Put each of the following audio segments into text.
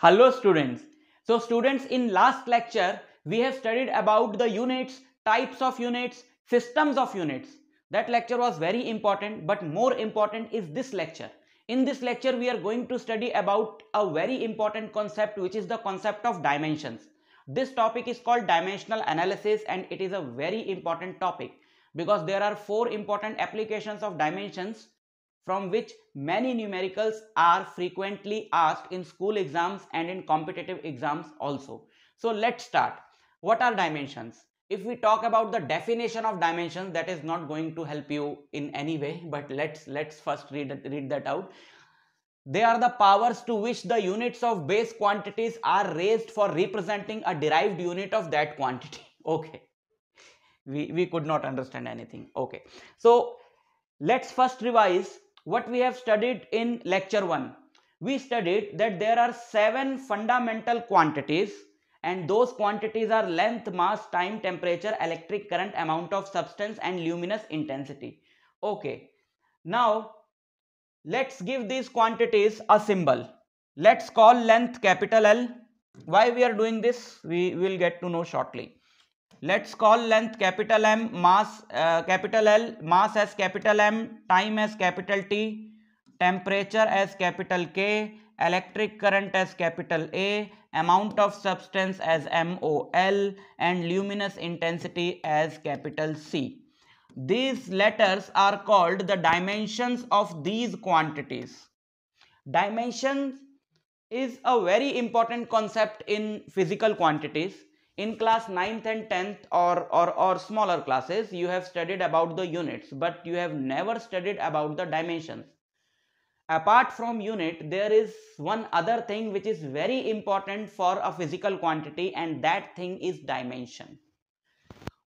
Hello students. So students in last lecture we have studied about the units, types of units, systems of units. That lecture was very important but more important is this lecture. In this lecture we are going to study about a very important concept which is the concept of dimensions. This topic is called dimensional analysis and it is a very important topic because there are four important applications of dimensions from which many numericals are frequently asked in school exams and in competitive exams also. So let's start. What are dimensions? If we talk about the definition of dimensions, that is not going to help you in any way, but let's let's first read, read that out. They are the powers to which the units of base quantities are raised for representing a derived unit of that quantity. Okay. We, we could not understand anything. Okay. So let's first revise what we have studied in lecture 1 we studied that there are seven fundamental quantities and those quantities are length mass time temperature electric current amount of substance and luminous intensity okay now let's give these quantities a symbol let's call length capital l why we are doing this we will get to know shortly let's call length capital M, mass uh, capital L, mass as capital M, time as capital T, temperature as capital K, electric current as capital A, amount of substance as MOL and luminous intensity as capital C. These letters are called the dimensions of these quantities. Dimensions is a very important concept in physical quantities in class 9th and 10th or, or or smaller classes you have studied about the units but you have never studied about the dimensions apart from unit there is one other thing which is very important for a physical quantity and that thing is dimension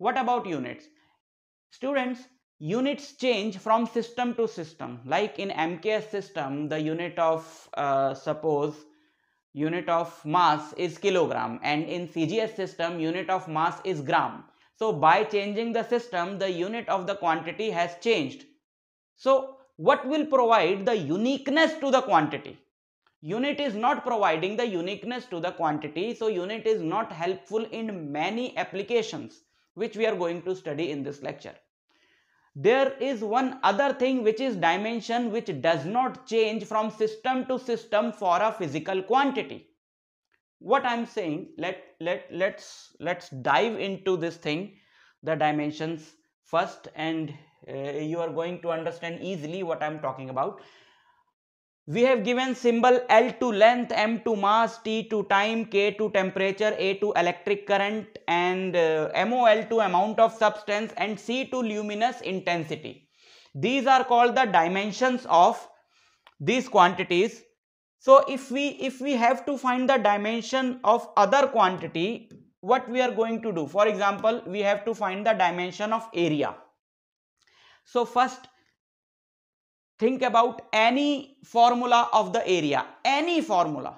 what about units students units change from system to system like in mks system the unit of uh, suppose unit of mass is kilogram and in CGS system unit of mass is gram. So by changing the system the unit of the quantity has changed. So what will provide the uniqueness to the quantity? Unit is not providing the uniqueness to the quantity so unit is not helpful in many applications which we are going to study in this lecture there is one other thing which is dimension which does not change from system to system for a physical quantity what i'm saying let let let's let's dive into this thing the dimensions first and uh, you are going to understand easily what i'm talking about we have given symbol L to length, M to mass, T to time, K to temperature, A to electric current and uh, MOL to amount of substance and C to luminous intensity. These are called the dimensions of these quantities. So if we if we have to find the dimension of other quantity, what we are going to do? For example, we have to find the dimension of area. So first think about any formula of the area any formula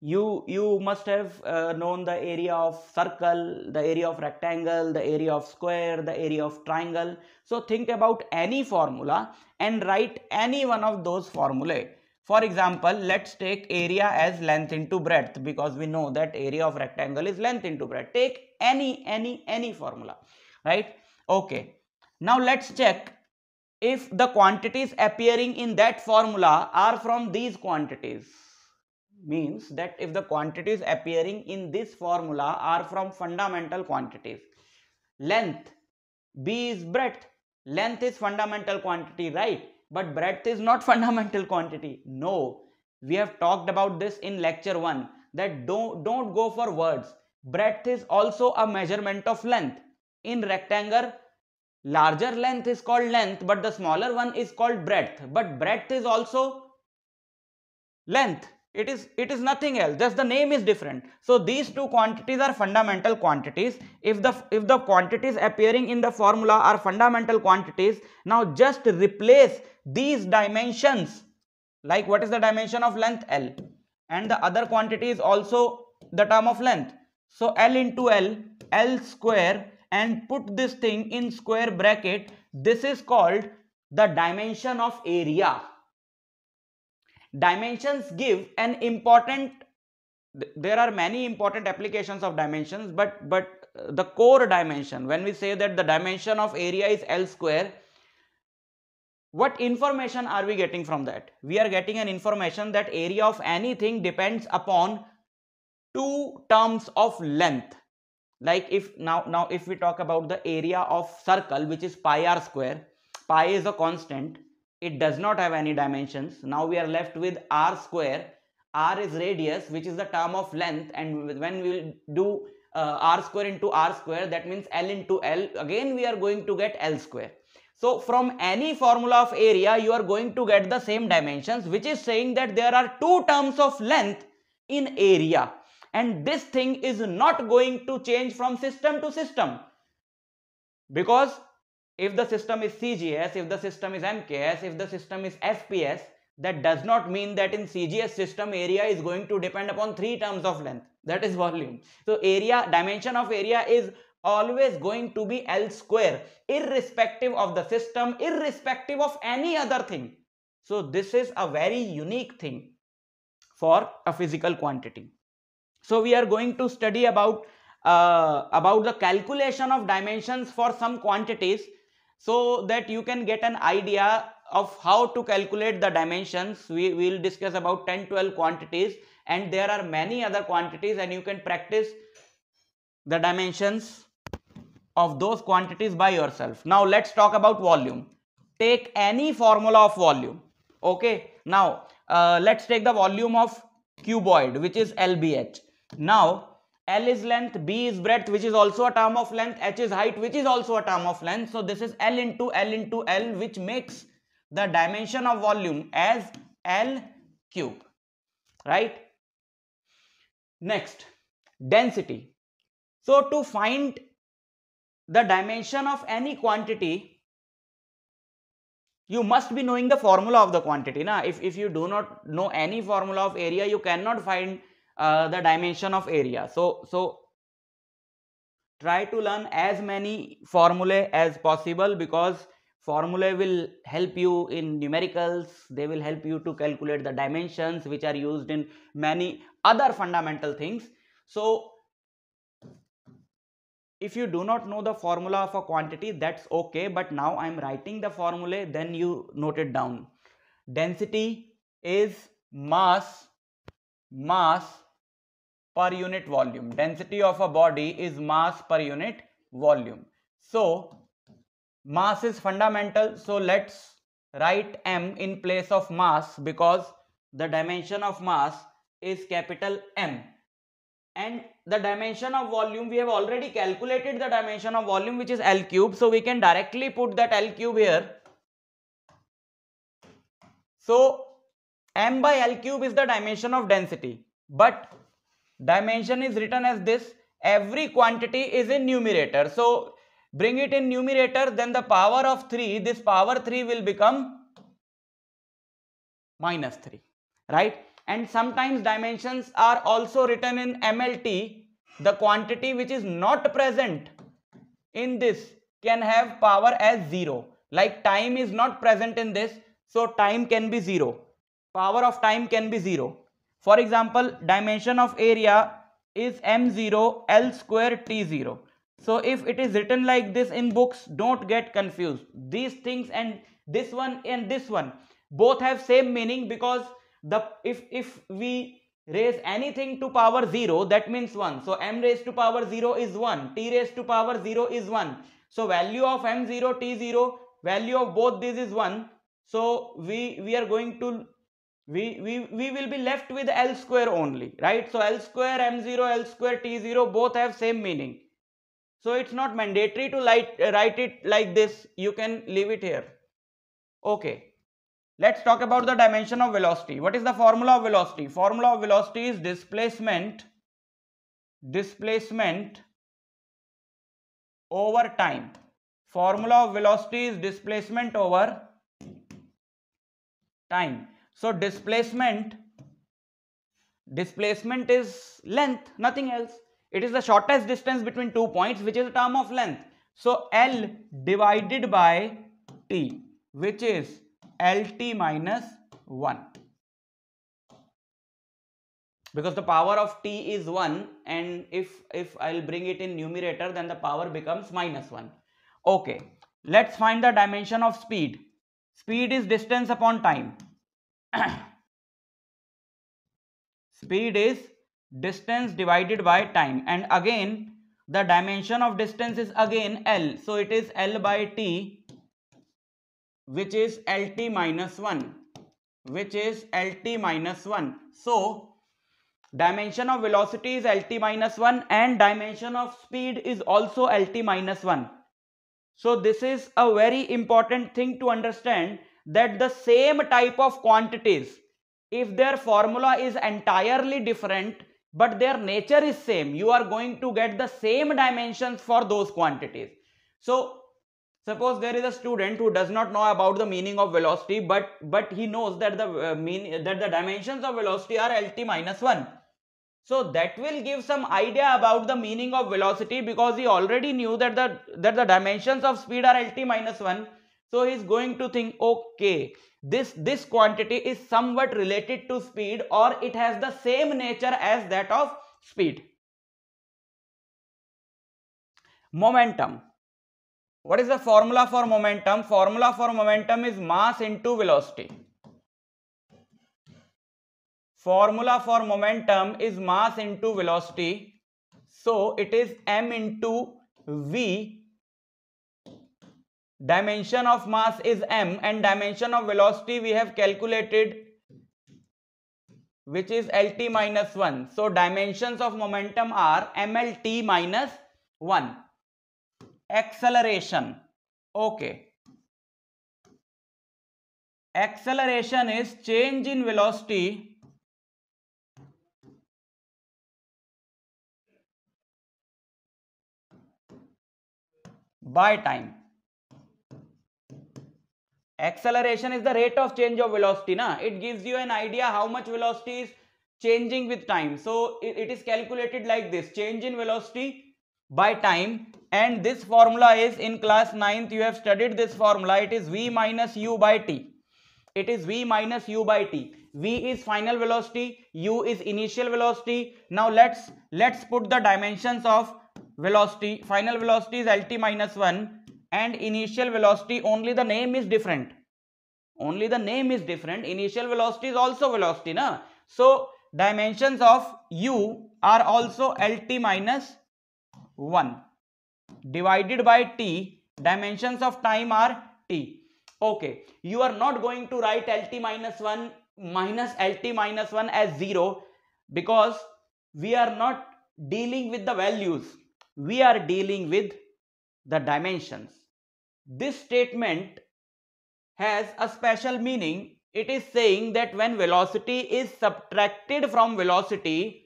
you you must have uh, known the area of circle the area of rectangle the area of square the area of triangle so think about any formula and write any one of those formulae for example let's take area as length into breadth because we know that area of rectangle is length into breadth take any any any formula right okay now let's check if the quantities appearing in that formula are from these quantities means that if the quantities appearing in this formula are from fundamental quantities length b is breadth length is fundamental quantity right but breadth is not fundamental quantity no we have talked about this in lecture 1 that don't don't go for words breadth is also a measurement of length in rectangle larger length is called length but the smaller one is called breadth but breadth is also length it is it is nothing else just the name is different so these two quantities are fundamental quantities if the if the quantities appearing in the formula are fundamental quantities now just replace these dimensions like what is the dimension of length l and the other quantity is also the term of length so l into l l square and put this thing in square bracket this is called the dimension of area dimensions give an important there are many important applications of dimensions but but uh, the core dimension when we say that the dimension of area is l square what information are we getting from that we are getting an information that area of anything depends upon two terms of length like if now now if we talk about the area of circle which is pi r square pi is a constant it does not have any dimensions now we are left with r square r is radius which is the term of length and when we will do uh, r square into r square that means l into l again we are going to get l square so from any formula of area you are going to get the same dimensions which is saying that there are two terms of length in area and this thing is not going to change from system to system because if the system is CGS, if the system is MKS, if the system is FPS, that does not mean that in CGS system area is going to depend upon three terms of length that is volume. So area dimension of area is always going to be L square irrespective of the system irrespective of any other thing. So this is a very unique thing for a physical quantity. So we are going to study about uh, about the calculation of dimensions for some quantities so that you can get an idea of how to calculate the dimensions. We will discuss about 10, 12 quantities and there are many other quantities and you can practice the dimensions of those quantities by yourself. Now let's talk about volume. Take any formula of volume. Okay. Now uh, let's take the volume of cuboid which is LBH. Now, L is length, B is breadth, which is also a term of length, H is height, which is also a term of length. So this is L into L into L, which makes the dimension of volume as L cube, right? Next, density. So to find the dimension of any quantity, you must be knowing the formula of the quantity. Now, If, if you do not know any formula of area, you cannot find uh, the dimension of area. So, so try to learn as many formulae as possible because formulae will help you in numericals. They will help you to calculate the dimensions which are used in many other fundamental things. So, if you do not know the formula of a quantity that's okay but now i'm writing the formula then you note it down density is mass mass per unit volume. Density of a body is mass per unit volume. So, mass is fundamental. So, let's write m in place of mass because the dimension of mass is capital M. And the dimension of volume, we have already calculated the dimension of volume which is L cube. So, we can directly put that L cube here. So, m by L cube is the dimension of density. But Dimension is written as this. Every quantity is in numerator. So, bring it in numerator, then the power of 3, this power 3 will become minus 3, right? And sometimes dimensions are also written in MLT. The quantity which is not present in this can have power as 0. Like time is not present in this, so time can be 0. Power of time can be 0. For example, dimension of area is m0 l square t0. So if it is written like this in books, don't get confused. These things and this one and this one both have same meaning because the if if we raise anything to power 0 that means 1 so m raised to power 0 is 1 t raised to power 0 is 1 so value of m0 t0 value of both these is 1 so we we are going to we, we, we will be left with L square only, right? So L square, M0, L square, T0 both have same meaning. So it's not mandatory to light, uh, write it like this. You can leave it here. Okay. Let's talk about the dimension of velocity. What is the formula of velocity? Formula of velocity is displacement, displacement over time. Formula of velocity is displacement over time. So displacement, displacement is length, nothing else. It is the shortest distance between two points, which is a term of length. So L divided by T, which is LT minus 1. Because the power of T is 1 and if, if I'll bring it in numerator, then the power becomes minus 1. Okay, let's find the dimension of speed. Speed is distance upon time. speed is distance divided by time and again the dimension of distance is again L. So it is L by T which is LT minus 1 which is LT minus 1. So dimension of velocity is LT minus 1 and dimension of speed is also LT minus 1. So this is a very important thing to understand that the same type of quantities, if their formula is entirely different, but their nature is same, you are going to get the same dimensions for those quantities. So suppose there is a student who does not know about the meaning of velocity, but, but he knows that the uh, mean that the dimensions of velocity are LT minus 1. So that will give some idea about the meaning of velocity because he already knew that the, that the dimensions of speed are LT minus 1 so he is going to think, okay, this, this quantity is somewhat related to speed or it has the same nature as that of speed. Momentum. What is the formula for momentum? Formula for momentum is mass into velocity. Formula for momentum is mass into velocity. So it is m into v dimension of mass is m and dimension of velocity we have calculated which is lt minus 1 so dimensions of momentum are mlt minus 1 acceleration okay acceleration is change in velocity by time Acceleration is the rate of change of velocity. Na? It gives you an idea how much velocity is changing with time. So it, it is calculated like this. Change in velocity by time. And this formula is in class 9th. You have studied this formula. It is V minus U by T. It is V minus U by T. V is final velocity. U is initial velocity. Now let's let's put the dimensions of velocity. Final velocity is LT minus 1 and initial velocity only the name is different only the name is different initial velocity is also velocity na so dimensions of u are also lt minus 1 divided by t dimensions of time are t okay you are not going to write lt minus 1 minus lt minus 1 as 0 because we are not dealing with the values we are dealing with the dimensions. This statement has a special meaning. It is saying that when velocity is subtracted from velocity,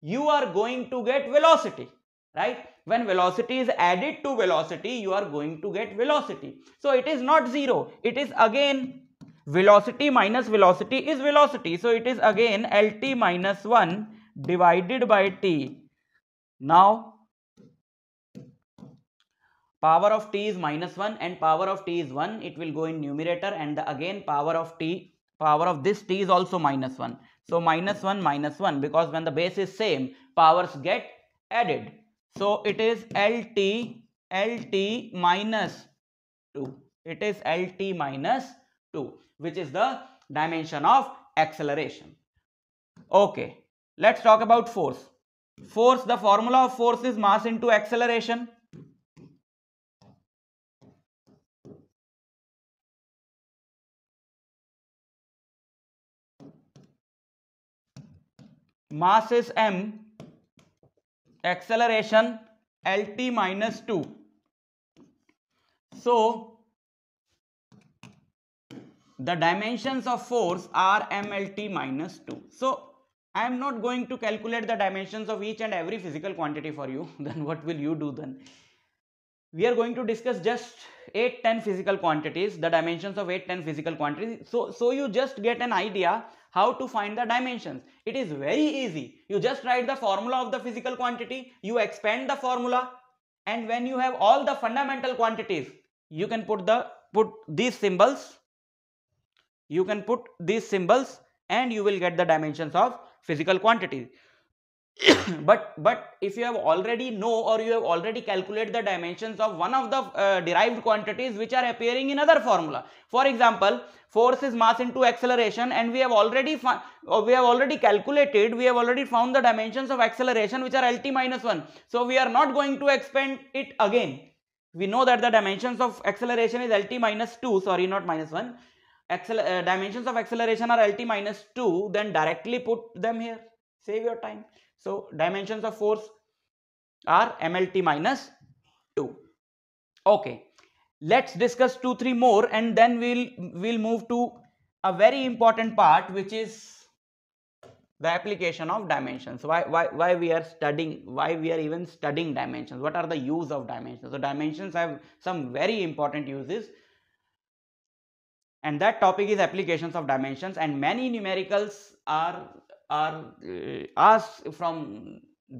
you are going to get velocity, right? When velocity is added to velocity, you are going to get velocity. So it is not zero. It is again velocity minus velocity is velocity. So it is again LT minus 1 divided by T. Now power of t is minus 1 and power of t is 1 it will go in numerator and the again power of t power of this t is also minus 1 so minus 1 minus 1 because when the base is same powers get added so it is lt lt minus 2 it is lt minus 2 which is the dimension of acceleration okay let's talk about force force the formula of force is mass into acceleration mass is m acceleration lt minus 2 so the dimensions of force are mlt minus 2 so i am not going to calculate the dimensions of each and every physical quantity for you then what will you do then we are going to discuss just 8 10 physical quantities the dimensions of 8 10 physical quantities so so you just get an idea how to find the dimensions. It is very easy. You just write the formula of the physical quantity, you expand the formula and when you have all the fundamental quantities, you can put the put these symbols, you can put these symbols and you will get the dimensions of physical quantity. but but if you have already know or you have already calculate the dimensions of one of the uh, derived quantities which are appearing in other formula for example force is mass into acceleration and we have already we have already calculated we have already found the dimensions of acceleration which are lt minus 1 so we are not going to expand it again we know that the dimensions of acceleration is lt minus 2 sorry not minus 1 Acceler uh, dimensions of acceleration are lt minus 2 then directly put them here save your time so dimensions of force are MLT minus 2. Okay, let's discuss two, three more and then we'll, we'll move to a very important part which is the application of dimensions. Why, why, why we are studying, why we are even studying dimensions, what are the use of dimensions. So dimensions have some very important uses and that topic is applications of dimensions and many numericals are are uh, asked from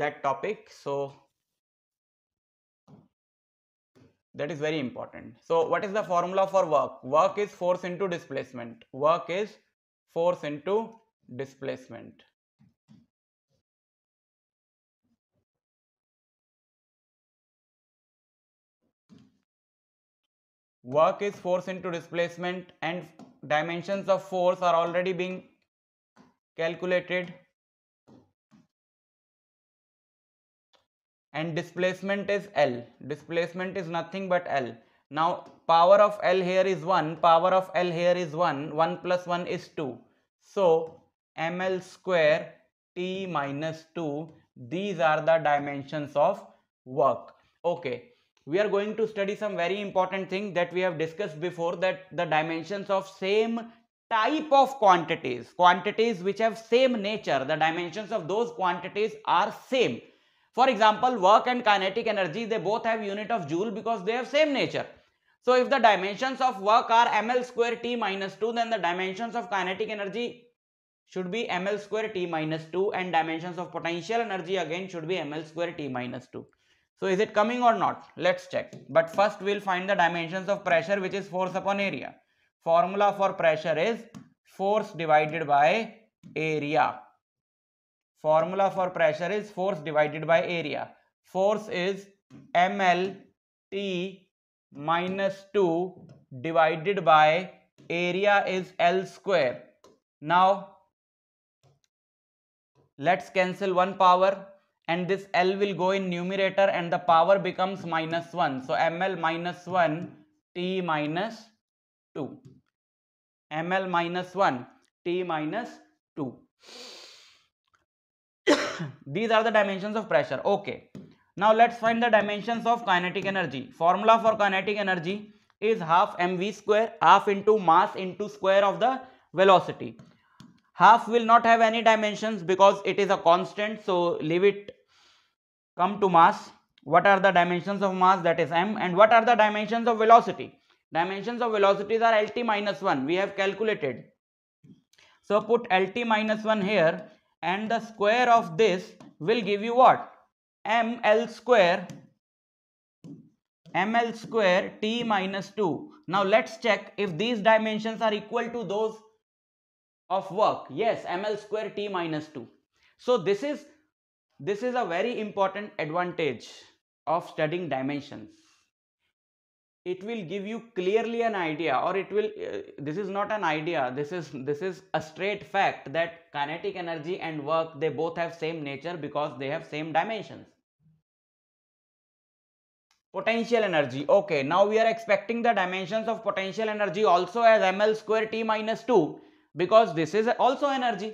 that topic. So, that is very important. So, what is the formula for work? Work is force into displacement. Work is force into displacement. Work is force into displacement and dimensions of force are already being calculated and displacement is L. Displacement is nothing but L. Now power of L here is 1, power of L here is 1, 1 plus 1 is 2. So ml square t minus 2, these are the dimensions of work. Okay, we are going to study some very important thing that we have discussed before that the dimensions of same type of quantities, quantities which have same nature, the dimensions of those quantities are same. For example, work and kinetic energy, they both have unit of joule because they have same nature. So if the dimensions of work are ml square t minus 2, then the dimensions of kinetic energy should be ml square t minus 2 and dimensions of potential energy again should be ml square t minus 2. So is it coming or not? Let's check. But first we'll find the dimensions of pressure which is force upon area formula for pressure is force divided by area. Formula for pressure is force divided by area. Force is ml t minus 2 divided by area is L square. Now, let's cancel one power and this L will go in numerator and the power becomes minus 1. So, ml minus 1 t minus 2 ml minus 1 t minus 2 these are the dimensions of pressure okay now let's find the dimensions of kinetic energy formula for kinetic energy is half mv square half into mass into square of the velocity half will not have any dimensions because it is a constant so leave it come to mass what are the dimensions of mass that is m and what are the dimensions of velocity Dimensions of velocities are LT minus 1. We have calculated. So put LT minus 1 here and the square of this will give you what? ML square ml square t minus 2. Now let's check if these dimensions are equal to those of work. Yes, ml square t minus 2. So this is this is a very important advantage of studying dimensions it will give you clearly an idea or it will uh, this is not an idea this is this is a straight fact that kinetic energy and work they both have same nature because they have same dimensions potential energy okay now we are expecting the dimensions of potential energy also as ml square t minus 2 because this is also energy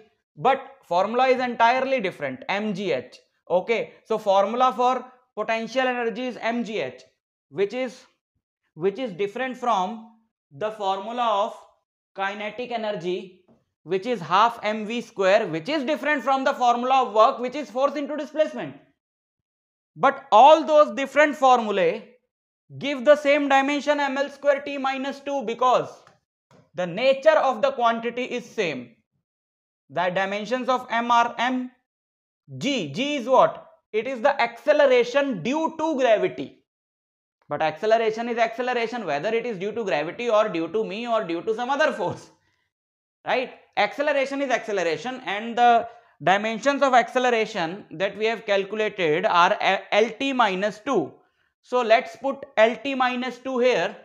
but formula is entirely different mgh okay so formula for potential energy is mgh which is which is different from the formula of kinetic energy which is half mv square which is different from the formula of work which is force into displacement. But all those different formulae give the same dimension ml square t minus 2 because the nature of the quantity is same. The dimensions of m are m, g, g is what? It is the acceleration due to gravity. But acceleration is acceleration whether it is due to gravity or due to me or due to some other force. Right? Acceleration is acceleration and the dimensions of acceleration that we have calculated are Lt minus 2. So let's put Lt minus 2 here.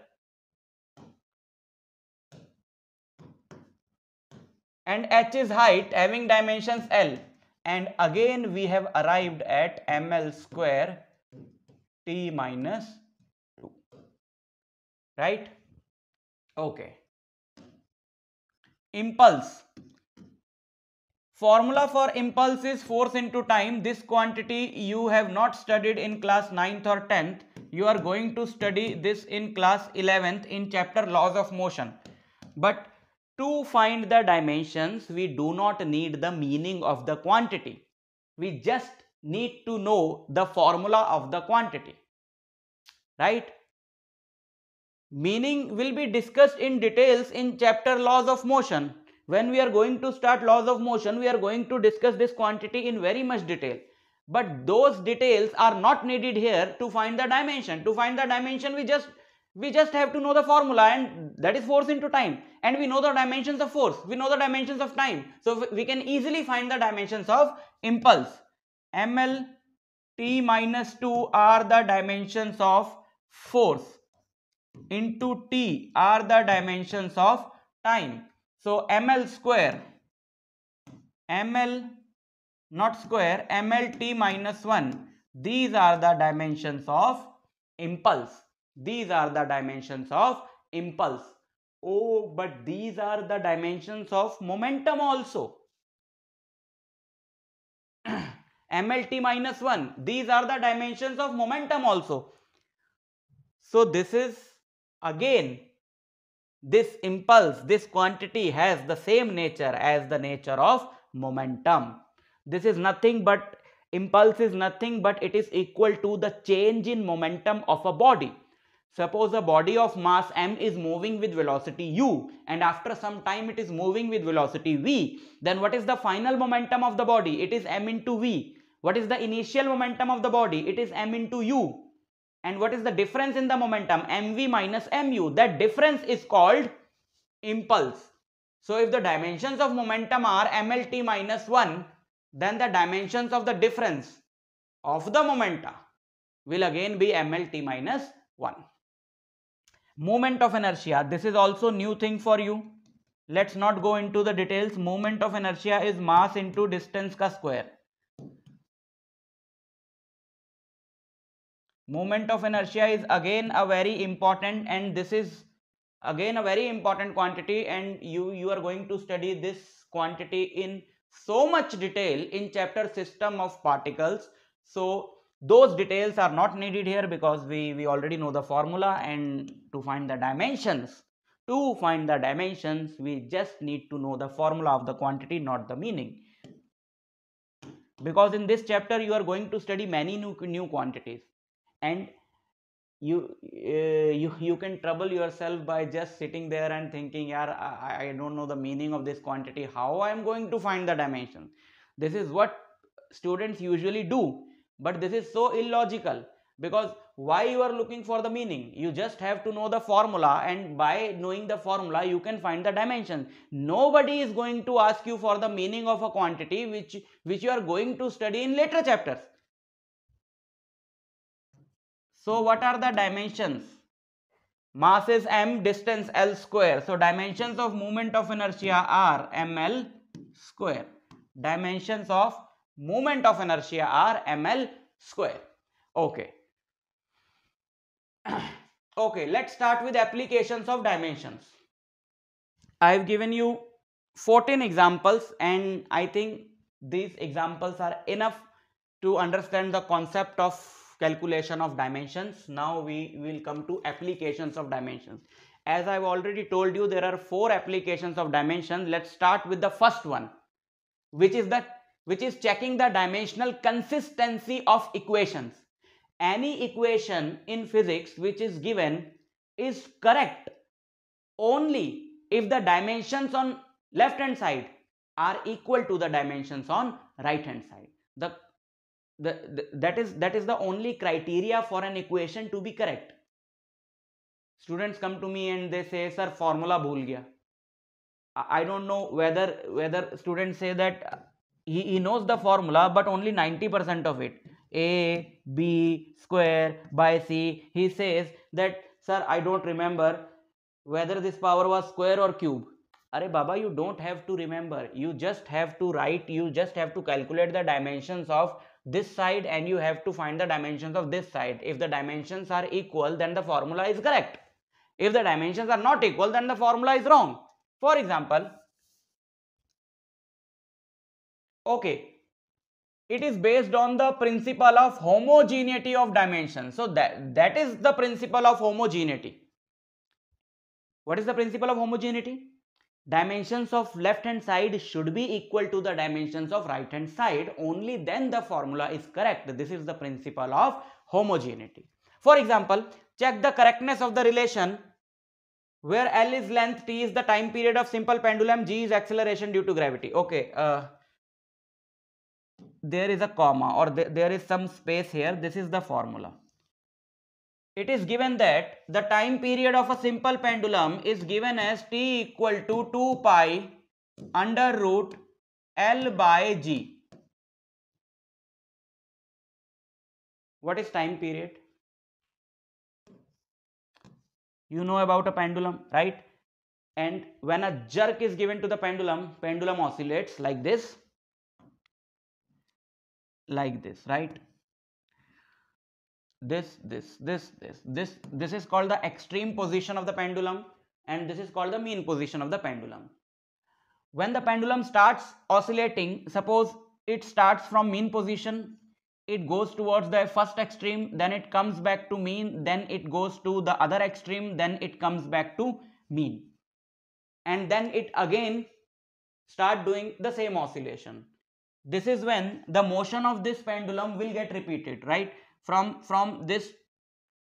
And h is height having dimensions L. And again we have arrived at ml square t minus right okay impulse formula for impulse is force into time this quantity you have not studied in class 9th or 10th you are going to study this in class 11th in chapter laws of motion but to find the dimensions we do not need the meaning of the quantity we just need to know the formula of the quantity right Meaning will be discussed in details in chapter laws of motion. When we are going to start laws of motion, we are going to discuss this quantity in very much detail. But those details are not needed here to find the dimension. To find the dimension, we just we just have to know the formula and that is force into time and we know the dimensions of force we know the dimensions of time so we can easily find the dimensions of impulse ml t minus 2 are the dimensions of force into t are the dimensions of time. So ml square, ml not square, mlt minus 1. These are the dimensions of impulse. These are the dimensions of impulse. Oh, but these are the dimensions of momentum also. mlt minus 1. These are the dimensions of momentum also. So this is Again, this impulse, this quantity has the same nature as the nature of momentum. This is nothing but, impulse is nothing but it is equal to the change in momentum of a body. Suppose a body of mass m is moving with velocity u and after some time it is moving with velocity v. Then what is the final momentum of the body? It is m into v. What is the initial momentum of the body? It is m into u. And what is the difference in the momentum? mv minus mu. That difference is called impulse. So if the dimensions of momentum are mlt minus 1, then the dimensions of the difference of the momenta will again be mlt minus 1. Moment of inertia. This is also new thing for you. Let's not go into the details. Moment of inertia is mass into distance ka square. moment of inertia is again a very important and this is again a very important quantity and you you are going to study this quantity in so much detail in chapter system of particles so those details are not needed here because we we already know the formula and to find the dimensions to find the dimensions we just need to know the formula of the quantity not the meaning because in this chapter you are going to study many new, new quantities and you uh, you you can trouble yourself by just sitting there and thinking yeah I, I don't know the meaning of this quantity how i am going to find the dimension this is what students usually do but this is so illogical because why you are looking for the meaning you just have to know the formula and by knowing the formula you can find the dimension nobody is going to ask you for the meaning of a quantity which which you are going to study in later chapters so what are the dimensions? Mass is m, distance l square. So dimensions of moment of inertia are ml square. Dimensions of moment of inertia are ml square. Okay. okay, let's start with applications of dimensions. I have given you 14 examples and I think these examples are enough to understand the concept of calculation of dimensions now we will come to applications of dimensions as i've already told you there are four applications of dimensions let's start with the first one which is that which is checking the dimensional consistency of equations any equation in physics which is given is correct only if the dimensions on left hand side are equal to the dimensions on right hand side the that is that is the only criteria for an equation to be correct students come to me and they say sir formula bhool gaya i don't know whether whether students say that uh, he, he knows the formula but only 90% of it a b square by c he says that sir i don't remember whether this power was square or cube अरे बाबा don't have to remember. You just have to write. You just have to calculate the dimensions of this side and you have to find the dimensions of this side. If the dimensions are equal, then the formula is correct. If the dimensions are not equal, then the formula is wrong. For example, okay, it is based on the principle of homogeneity of dimensions. So that, that is the principle of homogeneity. What is the principle of homogeneity? dimensions of left hand side should be equal to the dimensions of right hand side only then the formula is correct this is the principle of homogeneity for example check the correctness of the relation where l is length t is the time period of simple pendulum g is acceleration due to gravity okay uh, there is a comma or th there is some space here this is the formula it is given that the time period of a simple pendulum is given as t equal to 2 pi under root L by G. What is time period? You know about a pendulum, right? And when a jerk is given to the pendulum, pendulum oscillates like this, like this, right? this this this this this this is called the extreme position of the pendulum and this is called the mean position of the pendulum when the pendulum starts oscillating suppose it starts from mean position it goes towards the first extreme then it comes back to mean then it goes to the other extreme then it comes back to mean and then it again start doing the same oscillation this is when the motion of this pendulum will get repeated right from from this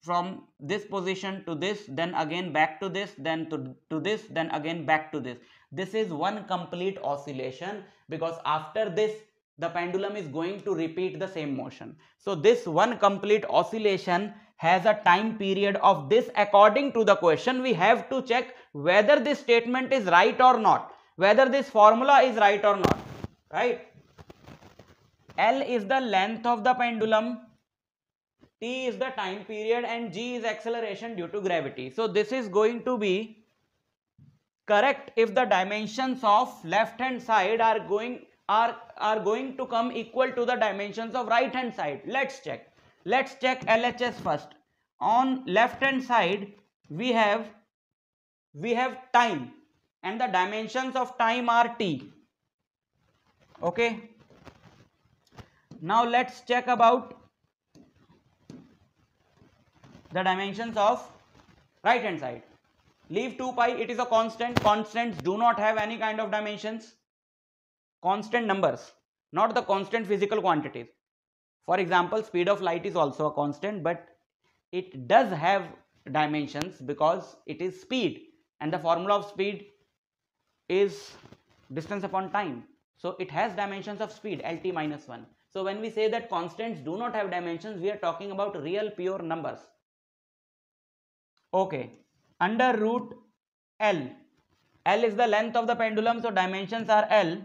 from this position to this then again back to this then to, to this then again back to this this is one complete oscillation because after this the pendulum is going to repeat the same motion so this one complete oscillation has a time period of this according to the question we have to check whether this statement is right or not whether this formula is right or not right l is the length of the pendulum t is the time period and g is acceleration due to gravity. So this is going to be correct if the dimensions of left hand side are going are are going to come equal to the dimensions of right hand side. Let's check. Let's check LHS first. On left hand side we have we have time and the dimensions of time are t. Okay. Now let's check about the dimensions of right hand side. Leave 2 pi, it is a constant. Constants do not have any kind of dimensions. Constant numbers, not the constant physical quantities. For example, speed of light is also a constant, but it does have dimensions because it is speed and the formula of speed is distance upon time. So it has dimensions of speed LT minus 1. So when we say that constants do not have dimensions, we are talking about real pure numbers Okay, under root L. L is the length of the pendulum, so dimensions are L.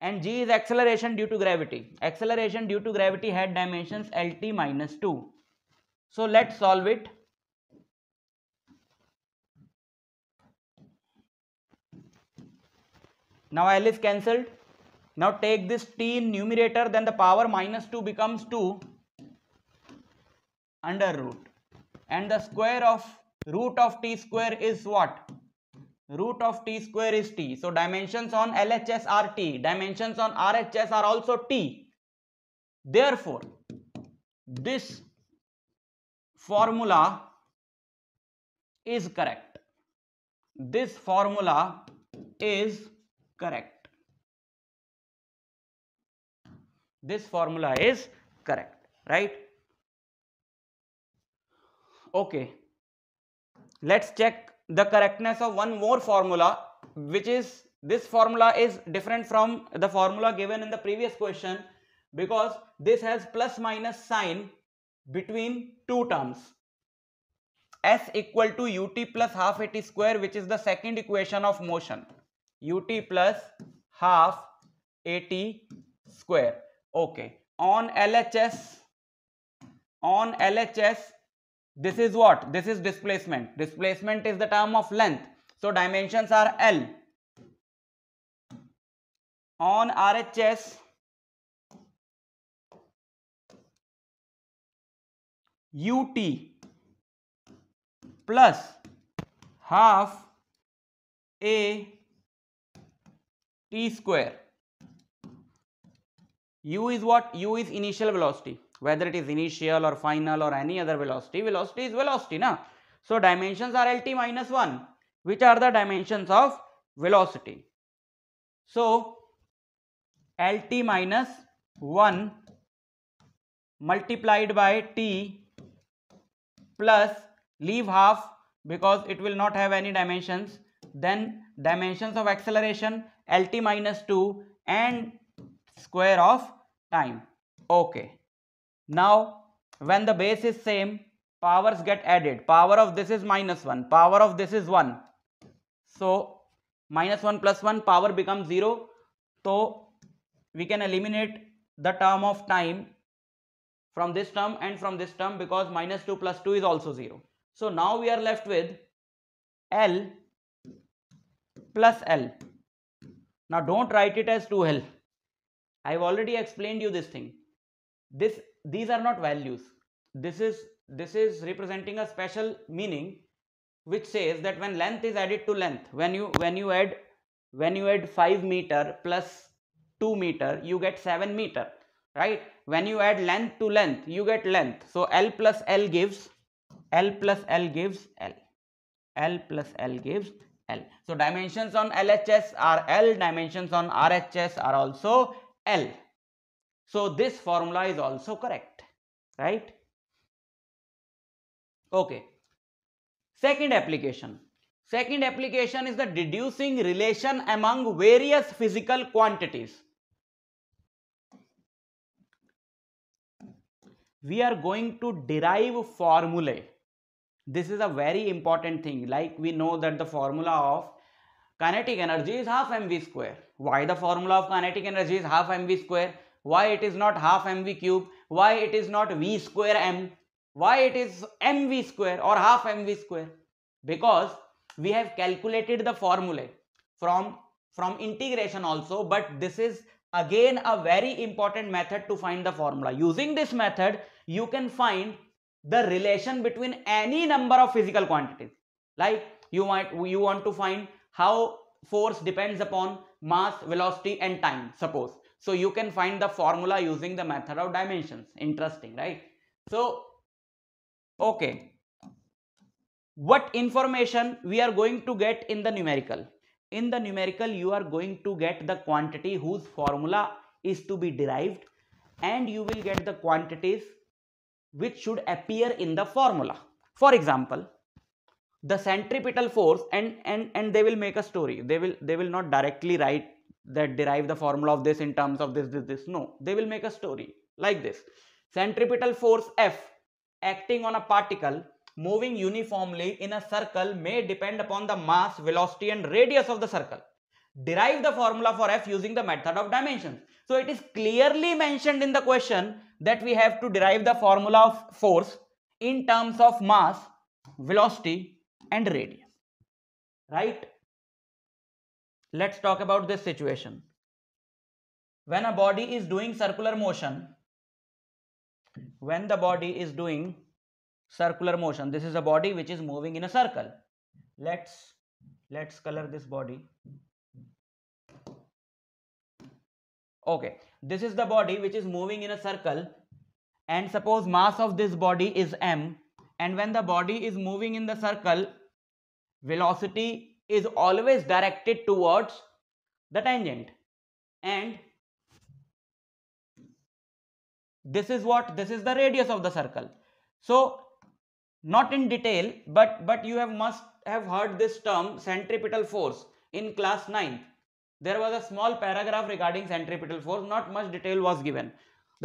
And G is acceleration due to gravity. Acceleration due to gravity had dimensions LT minus 2. So let's solve it. Now L is cancelled. Now take this t in numerator, then the power minus 2 becomes 2 under root and the square of root of t square is what? Root of t square is t. So dimensions on LHS are t. Dimensions on RHS are also t. Therefore, this formula is correct. This formula is correct. This formula is correct, right? Okay. Let's check the correctness of one more formula which is this formula is different from the formula given in the previous question because this has plus minus sign between two terms s equal to ut plus half at square which is the second equation of motion ut plus half at square okay on lhs on lhs this is what? This is displacement. Displacement is the term of length. So dimensions are L. On RHS, ut plus half a t square u is what u is initial velocity whether it is initial or final or any other velocity, velocity is velocity. Na? So, dimensions are Lt minus 1 which are the dimensions of velocity. So, Lt minus 1 multiplied by T plus leave half because it will not have any dimensions then dimensions of acceleration Lt minus 2 and square of time. Okay. Now, when the base is same, powers get added. Power of this is minus 1. Power of this is 1. So, minus 1 plus 1 power becomes 0. So, we can eliminate the term of time from this term and from this term because minus 2 plus 2 is also 0. So, now we are left with L plus L. Now, don't write it as 2L. I have already explained you this thing. This these are not values this is this is representing a special meaning which says that when length is added to length when you when you add when you add 5 meter plus 2 meter you get 7 meter right when you add length to length you get length so l plus l gives l plus l gives l l plus l gives l so dimensions on lhs are l dimensions on rhs are also l so this formula is also correct, right? Okay. Second application. Second application is the deducing relation among various physical quantities. We are going to derive formulae. This is a very important thing. Like we know that the formula of kinetic energy is half mv square. Why the formula of kinetic energy is half mv square? why it is not half mv cube, why it is not v square m, why it is mv square or half mv square? Because we have calculated the formula from, from integration also, but this is again a very important method to find the formula. Using this method, you can find the relation between any number of physical quantities. Like you might, you want to find how force depends upon mass, velocity and time, suppose. So you can find the formula using the method of dimensions. Interesting, right? So, okay. What information we are going to get in the numerical? In the numerical, you are going to get the quantity whose formula is to be derived and you will get the quantities which should appear in the formula. For example, the centripetal force and, and, and they will make a story. They will, they will not directly write that derive the formula of this in terms of this, this, this. No, they will make a story like this. Centripetal force F acting on a particle moving uniformly in a circle may depend upon the mass, velocity and radius of the circle. Derive the formula for F using the method of dimensions. So it is clearly mentioned in the question that we have to derive the formula of force in terms of mass, velocity and radius. Right? let's talk about this situation when a body is doing circular motion when the body is doing circular motion this is a body which is moving in a circle let's let's color this body okay this is the body which is moving in a circle and suppose mass of this body is m and when the body is moving in the circle velocity is always directed towards the tangent and this is what this is the radius of the circle so not in detail but but you have must have heard this term centripetal force in class 9 there was a small paragraph regarding centripetal force not much detail was given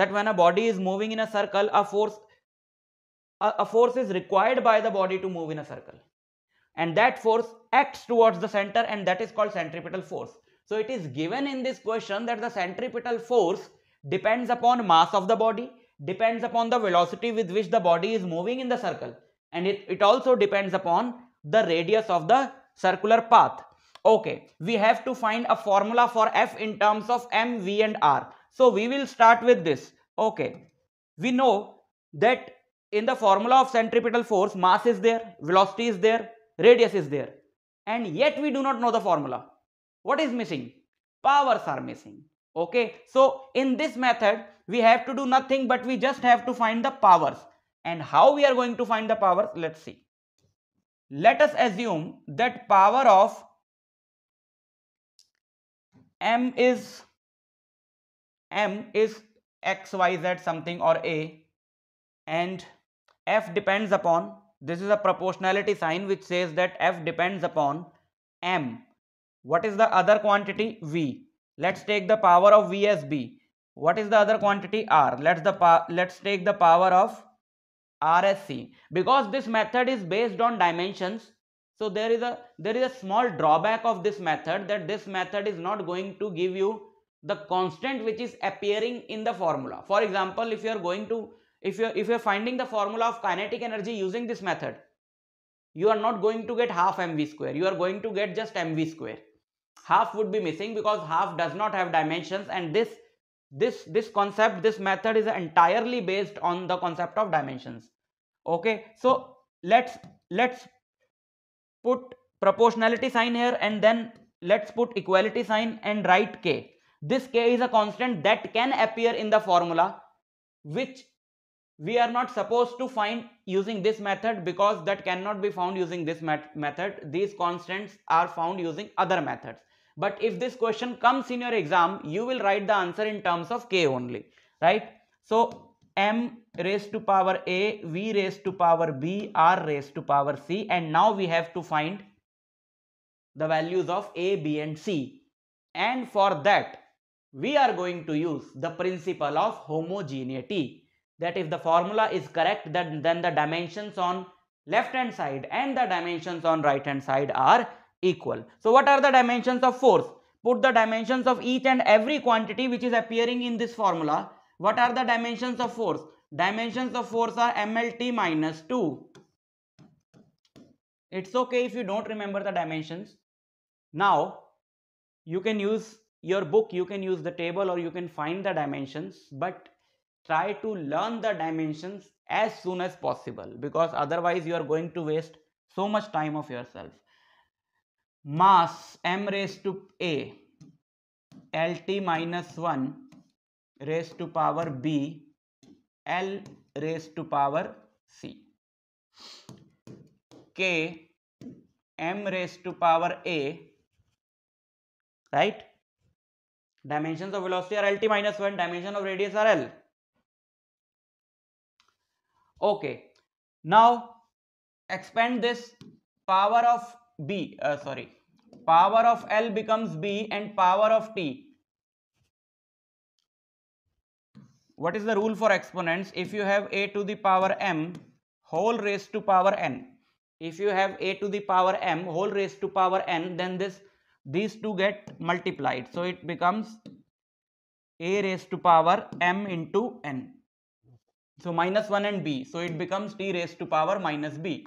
that when a body is moving in a circle a force a, a force is required by the body to move in a circle and that force acts towards the center and that is called centripetal force. So it is given in this question that the centripetal force depends upon mass of the body, depends upon the velocity with which the body is moving in the circle and it, it also depends upon the radius of the circular path. Okay, we have to find a formula for F in terms of M, V and R. So we will start with this. Okay, we know that in the formula of centripetal force, mass is there, velocity is there, radius is there and yet we do not know the formula. What is missing? Powers are missing. Okay, so in this method, we have to do nothing but we just have to find the powers. And how we are going to find the powers? Let's see. Let us assume that power of m is m is x, y, z something or a and f depends upon this is a proportionality sign which says that F depends upon M. What is the other quantity? V. Let's take the power of V as B. What is the other quantity? R. Let's, the let's take the power of R as C. Because this method is based on dimensions, so there is a there is a small drawback of this method that this method is not going to give you the constant which is appearing in the formula. For example, if you are going to if you're if you're finding the formula of kinetic energy using this method you are not going to get half mv square you are going to get just mv square half would be missing because half does not have dimensions and this this this concept this method is entirely based on the concept of dimensions okay so let's let's put proportionality sign here and then let's put equality sign and write k this k is a constant that can appear in the formula which we are not supposed to find using this method because that cannot be found using this method these constants are found using other methods but if this question comes in your exam you will write the answer in terms of k only right so m raised to power a v raised to power b r raised to power c and now we have to find the values of a b and c and for that we are going to use the principle of homogeneity that if the formula is correct that then the dimensions on left hand side and the dimensions on right hand side are equal. So what are the dimensions of force? Put the dimensions of each and every quantity which is appearing in this formula. What are the dimensions of force? Dimensions of force are MLT minus 2. It's okay if you don't remember the dimensions. Now you can use your book, you can use the table or you can find the dimensions but try to learn the dimensions as soon as possible because otherwise you are going to waste so much time of yourself. Mass m raised to a lt minus 1 raised to power b l raised to power c k m raised to power a right dimensions of velocity are lt minus 1 dimension of radius are l okay now expand this power of b uh, sorry power of l becomes b and power of t what is the rule for exponents if you have a to the power m whole raised to power n if you have a to the power m whole raised to power n then this these two get multiplied so it becomes a raised to power m into n so minus 1 and b. So it becomes t raised to power minus b.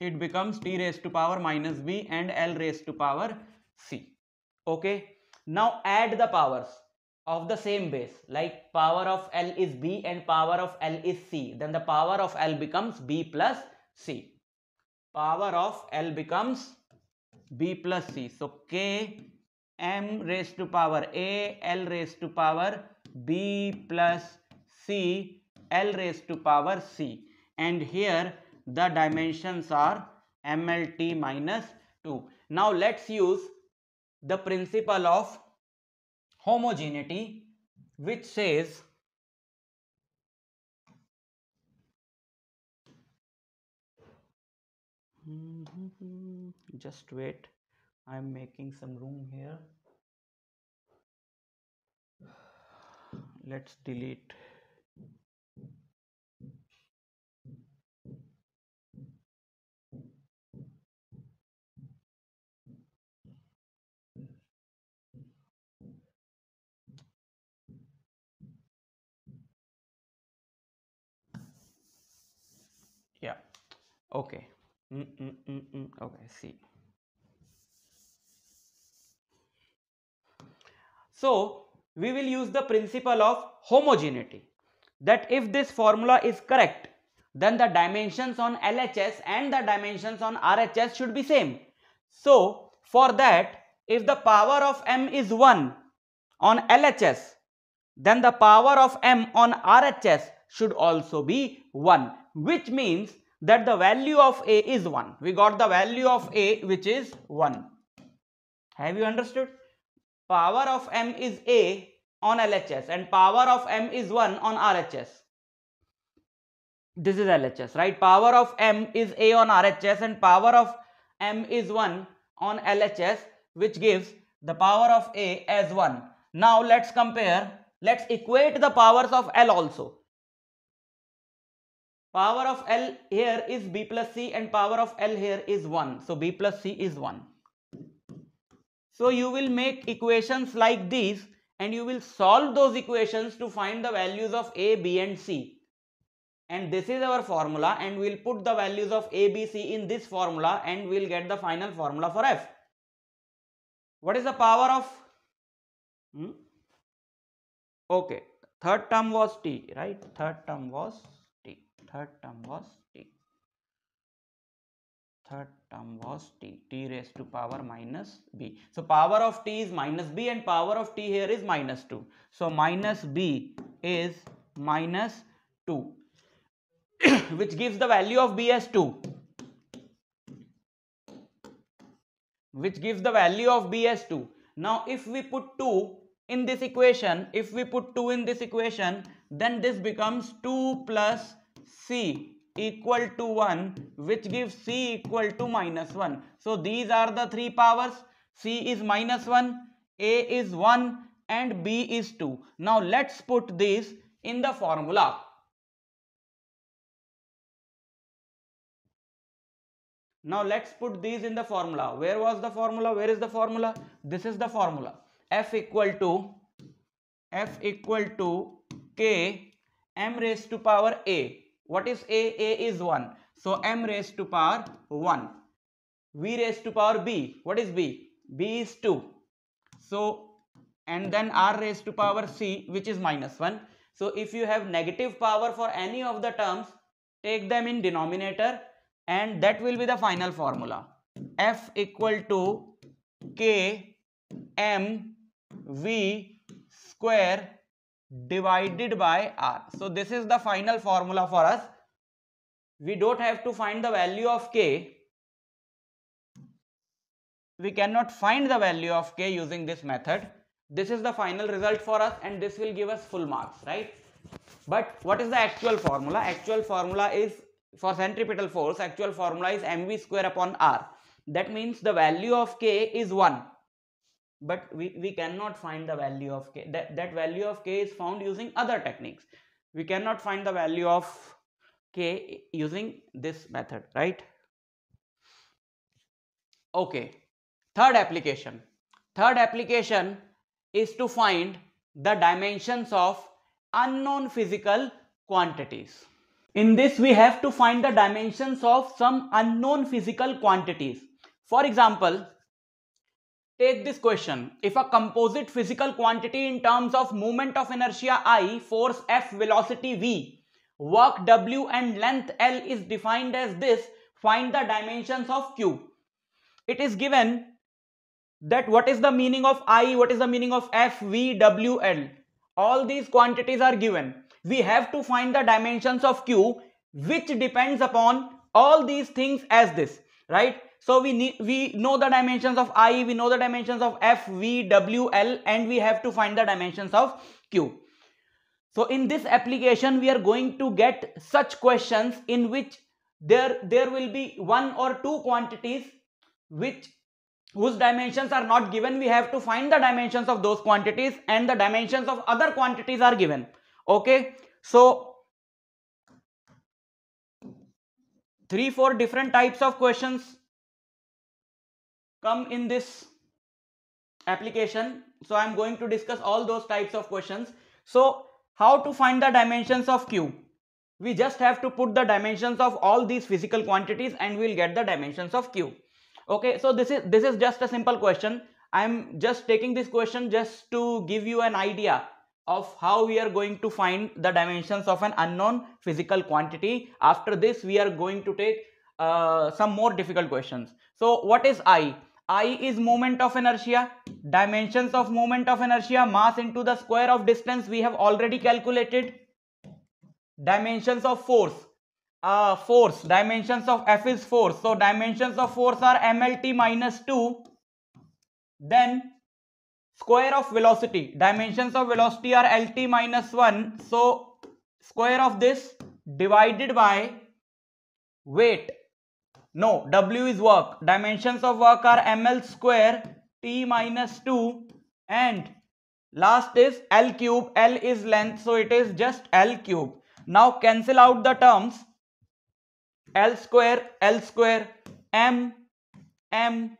It becomes t raised to power minus b and l raised to power c. Okay. Now add the powers of the same base like power of l is b and power of l is c. Then the power of l becomes b plus c. Power of l becomes b plus c. So k m raised to power a l raised to power b plus c l raised to power c and here the dimensions are mlt minus 2. Now let's use the principle of homogeneity which says just wait I am making some room here let's delete okay mm, mm, mm, mm. okay see so we will use the principle of homogeneity that if this formula is correct then the dimensions on LHS and the dimensions on RHS should be same. So for that if the power of m is 1 on LHS then the power of m on RHS should also be 1 which means that the value of A is 1. We got the value of A which is 1. Have you understood? Power of M is A on LHS and power of M is 1 on RHS. This is LHS, right? Power of M is A on RHS and power of M is 1 on LHS which gives the power of A as 1. Now let's compare, let's equate the powers of L also. Power of L here is B plus C and power of L here is 1. So B plus C is 1. So you will make equations like these and you will solve those equations to find the values of A, B and C. And this is our formula and we will put the values of A, B, C in this formula and we will get the final formula for F. What is the power of? Hmm? Okay, third term was T, right? Third term was third term was t third term was t t raised to power minus b so power of t is minus b and power of t here is minus 2 so minus b is minus 2 which gives the value of b as 2 which gives the value of b as 2 now if we put 2 in this equation if we put 2 in this equation then this becomes 2 plus C equal to 1 which gives C equal to minus 1. So these are the three powers. C is minus 1, A is 1 and B is 2. Now let's put these in the formula. Now let's put these in the formula. Where was the formula? Where is the formula? This is the formula. F equal to F equal to K m raised to power A what is A? A is 1. So m raised to power 1. V raised to power b. What is b? b is 2. So and then r raised to power c which is minus 1. So if you have negative power for any of the terms, take them in denominator and that will be the final formula. F equal to k m v square divided by r. So this is the final formula for us. We don't have to find the value of k. We cannot find the value of k using this method. This is the final result for us and this will give us full marks, right? But what is the actual formula? Actual formula is for centripetal force, actual formula is mv square upon r. That means the value of k is 1 but we, we cannot find the value of k that, that value of k is found using other techniques we cannot find the value of k using this method right okay third application third application is to find the dimensions of unknown physical quantities in this we have to find the dimensions of some unknown physical quantities for example Take this question. If a composite physical quantity in terms of moment of inertia I, force F, velocity V, work W and length L is defined as this, find the dimensions of Q. It is given that what is the meaning of I, what is the meaning of F, V, W, L. All these quantities are given. We have to find the dimensions of Q which depends upon all these things as this, right? So we need, we know the dimensions of I, we know the dimensions of F, V, W, L and we have to find the dimensions of Q. So in this application we are going to get such questions in which there, there will be one or two quantities which whose dimensions are not given we have to find the dimensions of those quantities and the dimensions of other quantities are given okay so three four different types of questions come in this application. So I am going to discuss all those types of questions. So how to find the dimensions of Q? We just have to put the dimensions of all these physical quantities and we'll get the dimensions of Q. Okay, so this is this is just a simple question. I'm just taking this question just to give you an idea of how we are going to find the dimensions of an unknown physical quantity. After this, we are going to take uh, some more difficult questions. So what is I? i is moment of inertia dimensions of moment of inertia mass into the square of distance we have already calculated dimensions of force uh, force dimensions of f is force so dimensions of force are mlt minus 2 then square of velocity dimensions of velocity are lt minus 1 so square of this divided by weight no, W is work. Dimensions of work are ml square, T minus 2 and last is L cube. L is length so it is just L cube. Now cancel out the terms L square, L square, M, M.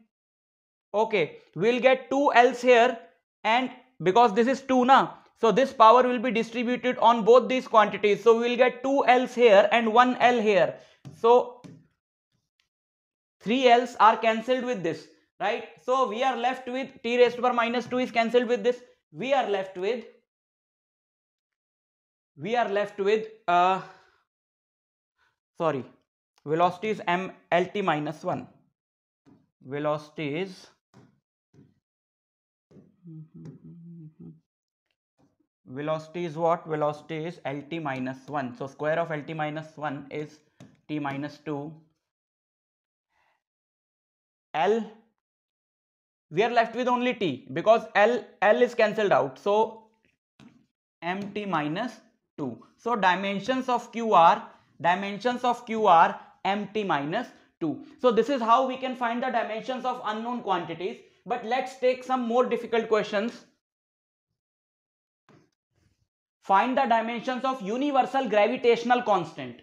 Okay, we'll get 2 L's here and because this is 2 now. So this power will be distributed on both these quantities. So we will get 2 L's here and 1 L here. So 3 l's are cancelled with this right so we are left with t raised to power minus 2 is cancelled with this we are left with we are left with uh sorry velocity is m lt minus 1 velocity is velocity is what velocity is lt minus 1 so square of lt minus 1 is t minus 2 L, we are left with only T because L, L is cancelled out. So, MT minus 2. So, dimensions of QR, dimensions of QR, MT minus 2. So, this is how we can find the dimensions of unknown quantities. But let's take some more difficult questions. Find the dimensions of universal gravitational constant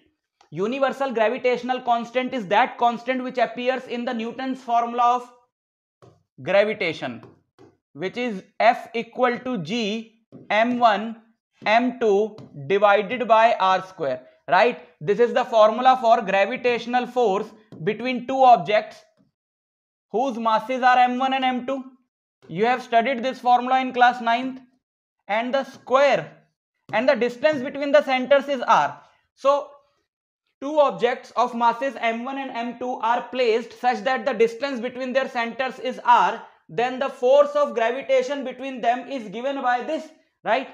universal gravitational constant is that constant which appears in the Newton's formula of gravitation which is F equal to G m1 m2 divided by r square right this is the formula for gravitational force between two objects whose masses are m1 and m2 you have studied this formula in class 9th and the square and the distance between the centers is r so two objects of masses m1 and m2 are placed such that the distance between their centers is r, then the force of gravitation between them is given by this, right?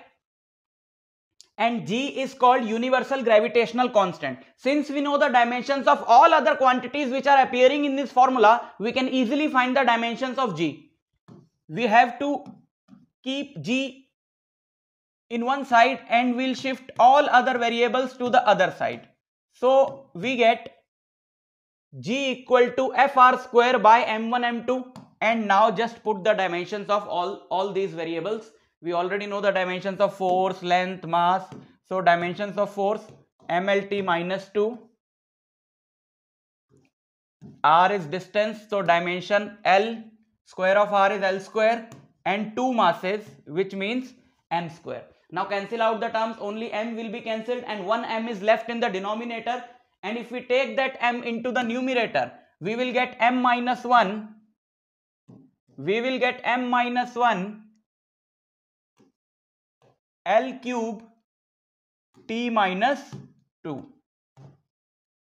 And g is called universal gravitational constant. Since we know the dimensions of all other quantities which are appearing in this formula, we can easily find the dimensions of g. We have to keep g in one side and we'll shift all other variables to the other side. So we get G equal to FR square by M1, M2 and now just put the dimensions of all, all these variables. We already know the dimensions of force, length, mass. So dimensions of force MLT minus 2. R is distance so dimension L square of R is L square and two masses which means M square. Now cancel out the terms only m will be cancelled and 1 m is left in the denominator and if we take that m into the numerator we will get m minus 1 we will get m minus 1 L cube t minus 2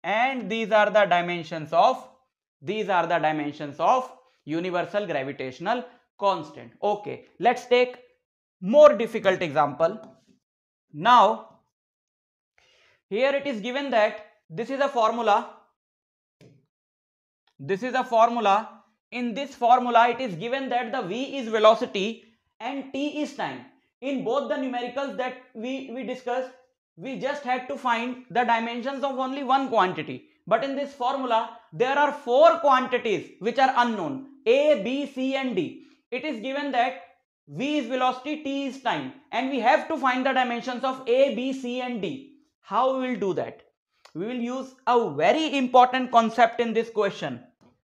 and these are the dimensions of these are the dimensions of universal gravitational constant okay let's take more difficult example. Now, here it is given that this is a formula. This is a formula. In this formula, it is given that the V is velocity and T is time. In both the numericals that we, we discussed, we just had to find the dimensions of only one quantity. But in this formula, there are four quantities which are unknown. A, B, C and D. It is given that v is velocity, t is time and we have to find the dimensions of a, b, c and d. How we will do that? We will use a very important concept in this question.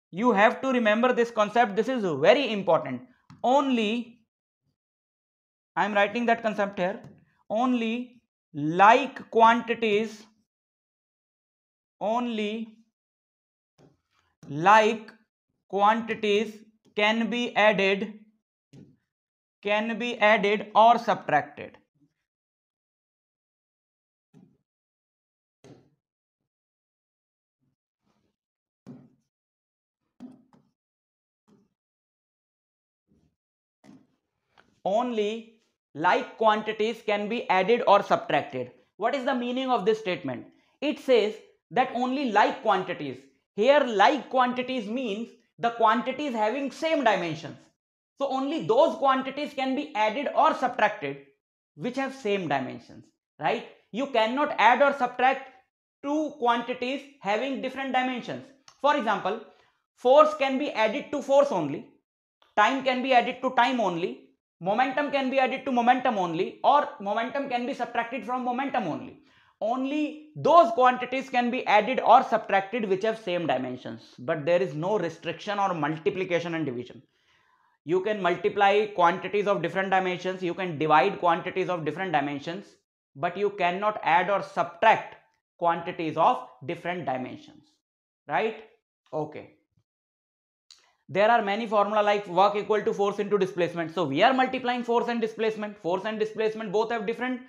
You have to remember this concept. This is very important. Only, I am writing that concept here. Only like quantities, only like quantities can be added can be added or subtracted. Only like quantities can be added or subtracted. What is the meaning of this statement? It says that only like quantities. Here like quantities means the quantities having same dimensions so only those quantities can be added or subtracted which have same dimensions, right? You cannot add or subtract two quantities having different dimensions. For example, force can be added to force only, time can be added to time only, momentum can be added to momentum only or momentum can be subtracted from momentum only. Only those quantities can be added or subtracted which have same dimensions but there is no restriction or multiplication and division you can multiply quantities of different dimensions, you can divide quantities of different dimensions, but you cannot add or subtract quantities of different dimensions, right? Okay. There are many formula like work equal to force into displacement. So we are multiplying force and displacement. Force and displacement both have different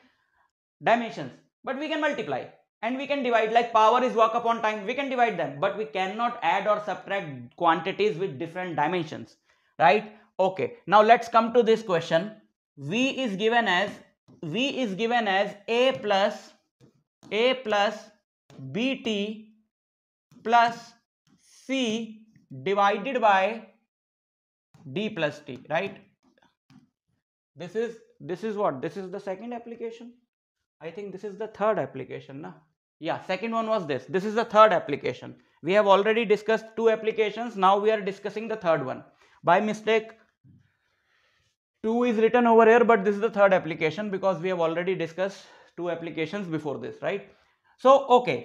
dimensions, but we can multiply and we can divide like power is work upon time. We can divide them, but we cannot add or subtract quantities with different dimensions, right? Okay, now let's come to this question. V is given as V is given as A plus A plus BT plus C divided by D plus T, right? This is this is what? This is the second application. I think this is the third application. Na? Yeah, second one was this. This is the third application. We have already discussed two applications. Now we are discussing the third one. By mistake, 2 is written over here but this is the third application because we have already discussed two applications before this right so okay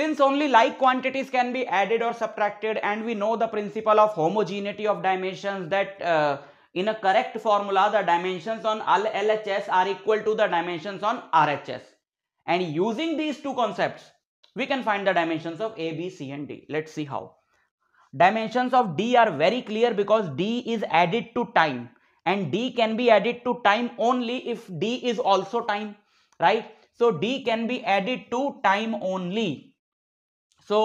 since only like quantities can be added or subtracted and we know the principle of homogeneity of dimensions that uh, in a correct formula the dimensions on LHS are equal to the dimensions on RHS and using these two concepts we can find the dimensions of A, B, C and D. Let's see how. Dimensions of D are very clear because D is added to time and d can be added to time only if d is also time right so d can be added to time only so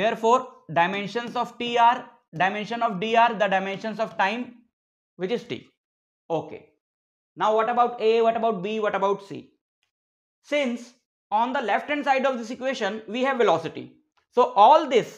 therefore dimensions of t are dimension of d are the dimensions of time which is t okay now what about a what about b what about c since on the left hand side of this equation we have velocity so all this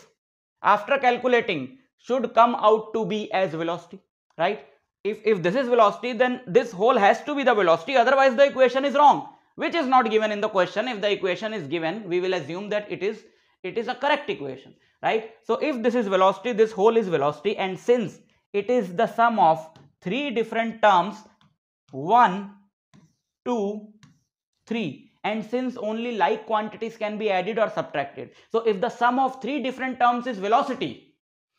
after calculating should come out to be as velocity right if, if this is velocity, then this hole has to be the velocity, otherwise the equation is wrong, which is not given in the question. If the equation is given, we will assume that it is it is a correct equation, right? So if this is velocity, this hole is velocity, and since it is the sum of three different terms, one, two, three, and since only like quantities can be added or subtracted. So if the sum of three different terms is velocity,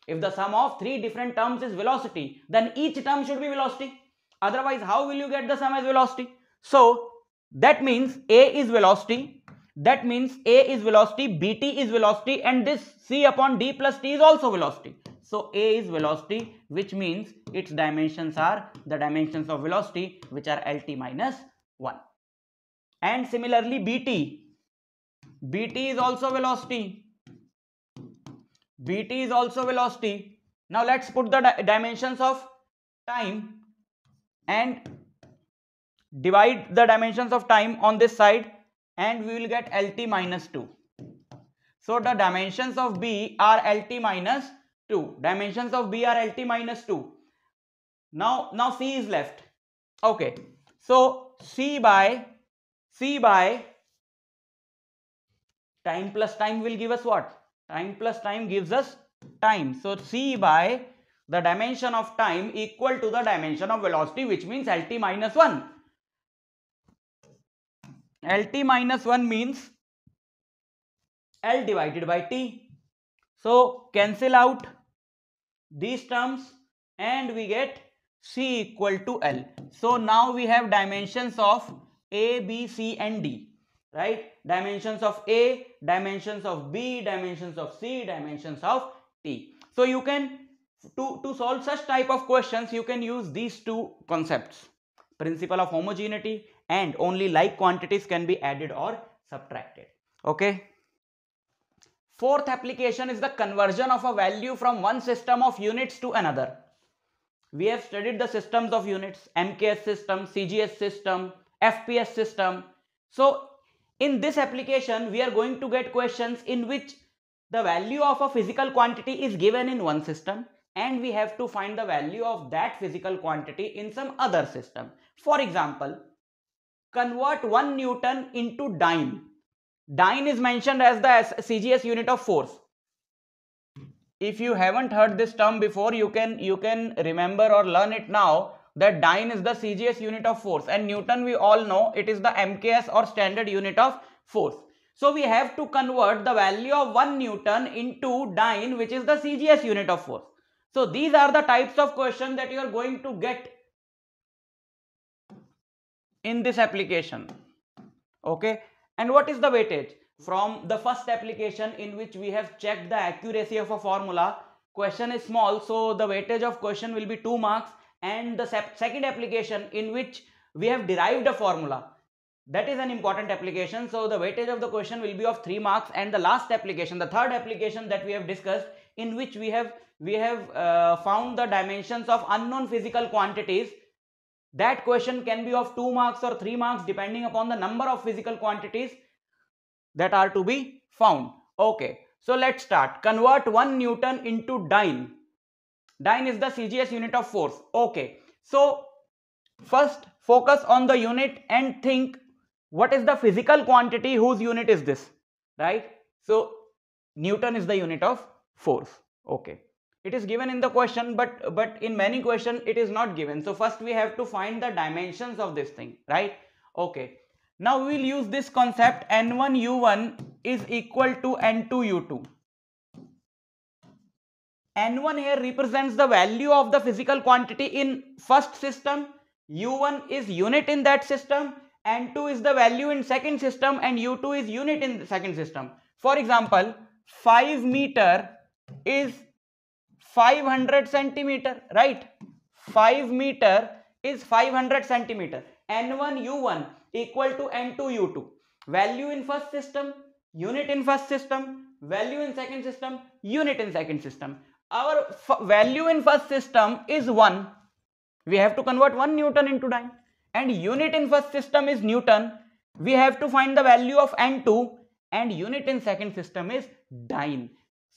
if the sum of three different terms is velocity, then each term should be velocity. Otherwise, how will you get the sum as velocity? So, that means A is velocity. That means A is velocity, Bt is velocity and this C upon D plus T is also velocity. So A is velocity which means its dimensions are the dimensions of velocity which are Lt minus 1. And similarly Bt. Bt is also velocity Vt is also velocity. Now let's put the di dimensions of time and divide the dimensions of time on this side and we will get Lt minus 2. So the dimensions of B are Lt minus 2. Dimensions of B are Lt minus 2. Now, now C is left. Okay. So C by C by time plus time will give us what? time plus time gives us time so c by the dimension of time equal to the dimension of velocity which means lt minus 1 lt minus 1 means l divided by t so cancel out these terms and we get c equal to l so now we have dimensions of a b c and d right dimensions of a dimensions of b dimensions of c dimensions of t so you can to to solve such type of questions you can use these two concepts principle of homogeneity and only like quantities can be added or subtracted okay fourth application is the conversion of a value from one system of units to another we have studied the systems of units mks system cgs system fps system so in this application, we are going to get questions in which the value of a physical quantity is given in one system and we have to find the value of that physical quantity in some other system. For example, convert 1 Newton into dyne. Dyne is mentioned as the CGS unit of force. If you haven't heard this term before, you can, you can remember or learn it now that dyne is the CGS unit of force and Newton we all know it is the MKS or standard unit of force. So we have to convert the value of 1 Newton into dyne which is the CGS unit of force. So these are the types of questions that you are going to get in this application. Okay. And what is the weightage? From the first application in which we have checked the accuracy of a formula, question is small. So the weightage of question will be 2 marks and the second application in which we have derived a formula. That is an important application. So the weightage of the question will be of 3 marks and the last application, the third application that we have discussed in which we have we have uh, found the dimensions of unknown physical quantities that question can be of 2 marks or 3 marks depending upon the number of physical quantities that are to be found. Okay, so let's start. Convert 1 Newton into dyne. Dyne is the CGS unit of force. Okay. So, first focus on the unit and think what is the physical quantity whose unit is this, right? So, Newton is the unit of force. Okay. It is given in the question, but, but in many question it is not given. So, first we have to find the dimensions of this thing, right? Okay. Now, we will use this concept N1U1 is equal to N2U2 N1 here represents the value of the physical quantity in first system. U1 is unit in that system. N2 is the value in second system and U2 is unit in the second system. For example, 5 meter is 500 centimeter, right? 5 meter is 500 centimeter. N1 U1 equal to N2 U2. Value in first system, unit in first system, value in second system, unit in second system our value in first system is 1 we have to convert 1 newton into time and unit in first system is newton we have to find the value of n2 and unit in second system is dyne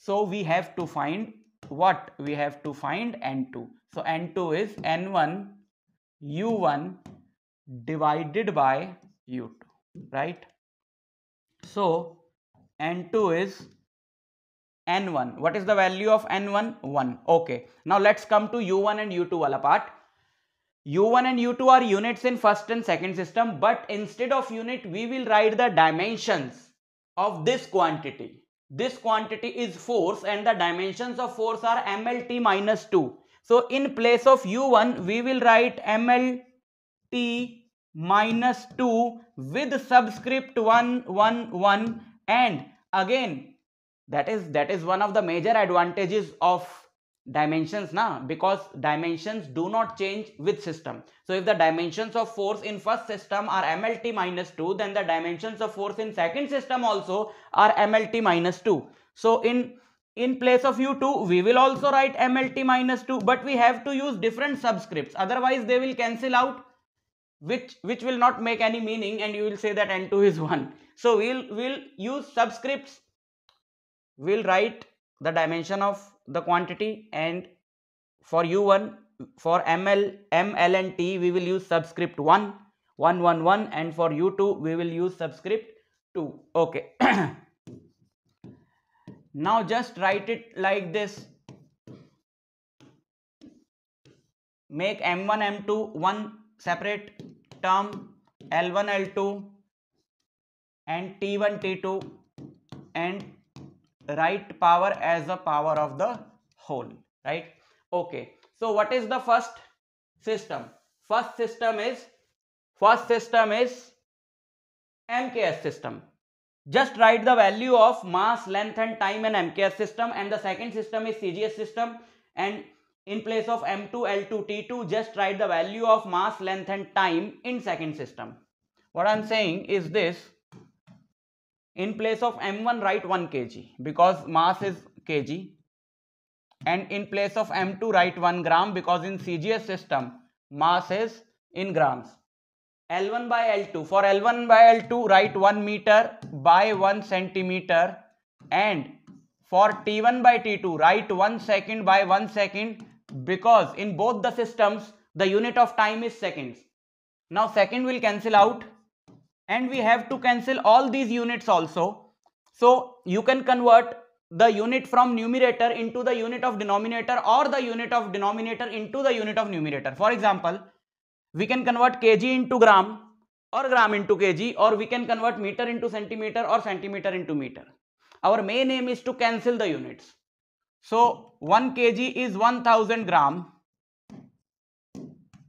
so we have to find what we have to find n2 so n2 is n1 u1 divided by u2 right so n2 is n1 what is the value of n1 1 okay now let's come to u1 and u2 wala part u1 and u2 are units in first and second system but instead of unit we will write the dimensions of this quantity this quantity is force and the dimensions of force are mlt minus 2 so in place of u1 we will write mlt minus 2 with subscript 1 1 1 and again that is that is one of the major advantages of dimensions now because dimensions do not change with system so if the dimensions of force in first system are mlt minus 2 then the dimensions of force in second system also are mlt minus 2 so in in place of u2 we will also write mlt minus 2 but we have to use different subscripts otherwise they will cancel out which which will not make any meaning and you will say that n2 is 1 so we'll we'll use subscripts we will write the dimension of the quantity and for u1 for ml ml and t we will use subscript 1 1 and for u2 we will use subscript 2 okay now just write it like this make m1 m2 one separate term l1 l2 and t1 t2 and right power as a power of the whole right okay so what is the first system first system is first system is mks system just write the value of mass length and time in mks system and the second system is cgs system and in place of m2 l2 t2 just write the value of mass length and time in second system what i'm saying is this in place of m1 write 1 kg because mass is kg and in place of m2 write 1 gram because in cgs system mass is in grams l1 by l2 for l1 by l2 write 1 meter by 1 centimeter and for t1 by t2 write 1 second by 1 second because in both the systems the unit of time is seconds now second will cancel out and we have to cancel all these units also. So you can convert the unit from numerator into the unit of denominator or the unit of denominator into the unit of numerator. For example, we can convert kg into gram or gram into kg or we can convert meter into centimeter or centimeter into meter. Our main aim is to cancel the units. So 1 kg is 1000 gram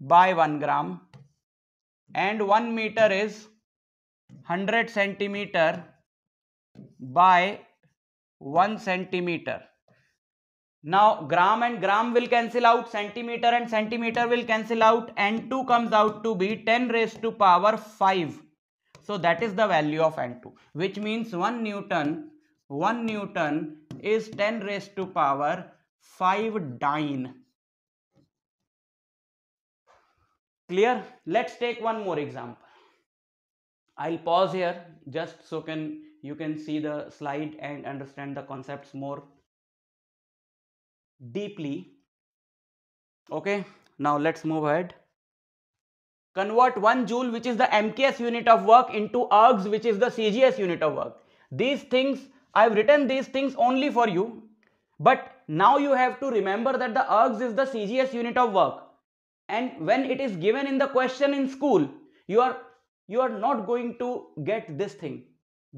by 1 gram and 1 meter is 100 centimeter by 1 centimeter. Now gram and gram will cancel out, centimeter and centimeter will cancel out and 2 comes out to be 10 raised to power 5. So that is the value of N2 which means 1 Newton 1 Newton is 10 raised to power 5 dyne. Clear? Let's take one more example. I'll pause here just so can you can see the slide and understand the concepts more deeply. Okay, now let's move ahead. Convert 1 joule which is the MKS unit of work into ergs which is the CGS unit of work. These things, I've written these things only for you. But now you have to remember that the ergs is the CGS unit of work. And when it is given in the question in school, you are you are not going to get this thing.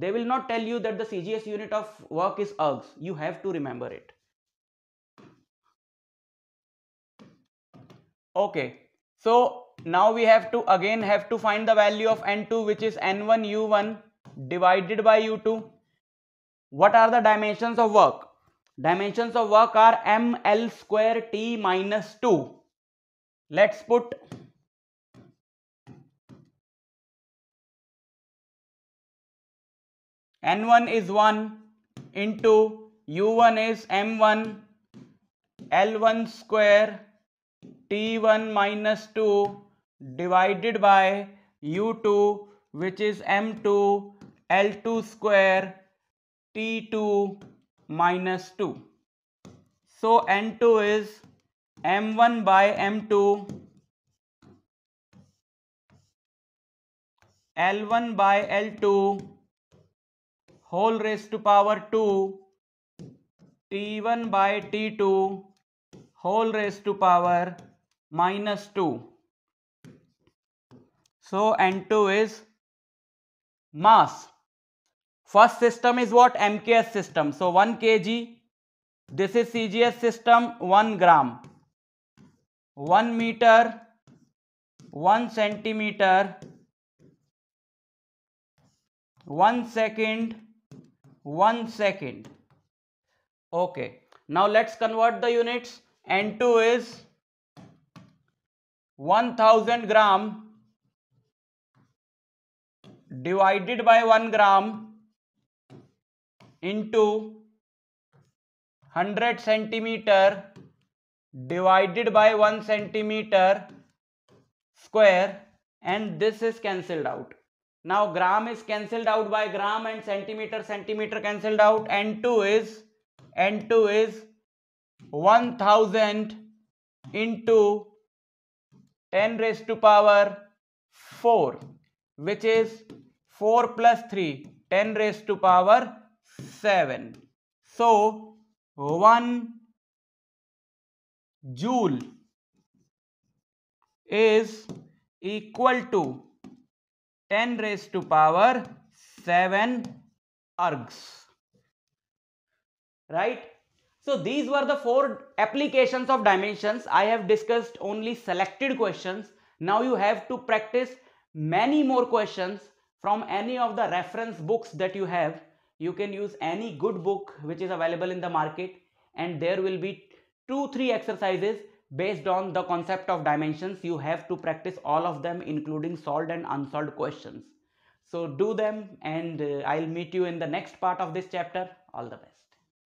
They will not tell you that the CGS unit of work is ergs. You have to remember it. Okay, so now we have to again have to find the value of n2 which is n1 u1 divided by u2. What are the dimensions of work? Dimensions of work are ml square t minus 2. Let's put N1 is 1 into U1 is M1 L1 square T1 minus 2 divided by U2 which is M2 L2 square T2 minus 2. So N2 is M1 by M2 L1 by L2 whole raised to power 2 t1 by t2 whole raised to power minus 2. So N2 is mass. First system is what? MKS system. So 1 kg. This is CGS system 1 gram. 1 meter 1 centimeter 1 second 1 second. Okay. Now let's convert the units. N2 is 1000 gram divided by 1 gram into 100 centimeter divided by 1 centimeter square and this is cancelled out. Now gram is cancelled out by gram and centimeter, centimeter cancelled out. N2 is, N2 is 1000 into 10 raised to power 4 which is 4 plus 3 10 raised to power 7. So 1 joule is equal to 10 raised to power 7 ergs. Right? So these were the four applications of dimensions. I have discussed only selected questions. Now you have to practice many more questions from any of the reference books that you have. You can use any good book which is available in the market and there will be two, three exercises Based on the concept of dimensions, you have to practice all of them including solved and unsolved questions. So do them and uh, I'll meet you in the next part of this chapter. All the best.